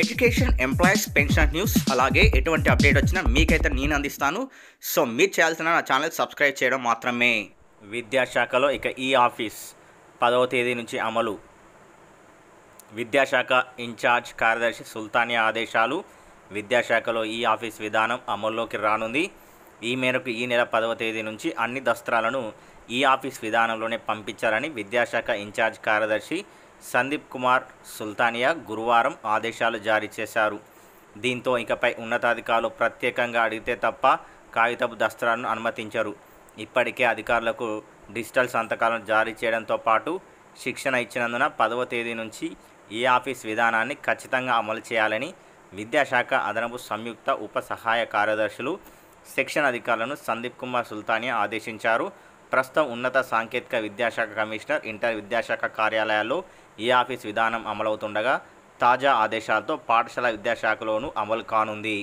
education employees pension news అలాగే ఎటువంటి update వచ్చినా మీకైతే నేను అందిస్తాను సో మీరు చేయాల్సిన నా ఛానల్ సబ్స్క్రైబ్ చేయడం మాత్రమే విద్యాశాఖలో ఇక ఈ ఆఫీస్ పదవ తేదీ నుంచి అమలు విద్యాశాఖ ఇన్ఛార్జ్ కార్యదర్శి సుల్తానియా ఆదేశాలు విద్యాశాఖలో ఈ ఆఫీస్ విధానం అమల్లోకి రానుంది ఈ మేరకు ఈ నెల పదవ తేదీ నుంచి అన్ని దస్త్రాలను ఈ ఆఫీస్ విధానంలోనే పంపించాలని విద్యాశాఖ ఇన్ఛార్జ్ కార్యదర్శి సందీప్ కుమార్ సుల్తానియా గురువారం ఆదేశాలు జారీ చేశారు దీంతో ఇకపై ఉన్నతాధికారులు ప్రత్యేకంగా అడిగితే తప్ప కాగితపు దస్త్రాలను అనుమతించరు ఇప్పటికే అధికారులకు డిజిటల్ సంతకాలను జారీ చేయడంతో పాటు శిక్షణ ఇచ్చినందున పదవ తేదీ నుంచి ఈ ఆఫీస్ విధానాన్ని ఖచ్చితంగా అమలు చేయాలని విద్యాశాఖ అదనపు సంయుక్త ఉప సహాయ కార్యదర్శులు శిక్షణ అధికారులను సందీప్ కుమార్ సుల్తానియా ఆదేశించారు ప్రస్తుతం ఉన్నత సాంకేతిక విద్యాశాఖ కమిషనర్ ఇంటర్ విద్యాశాఖ కార్యాలయాల్లో ఈ ఆఫీస్ విధానం అమలవుతుండగా తాజా ఆదేశాలతో పాఠశాల విద్యాశాఖలోనూ అమలు కానుంది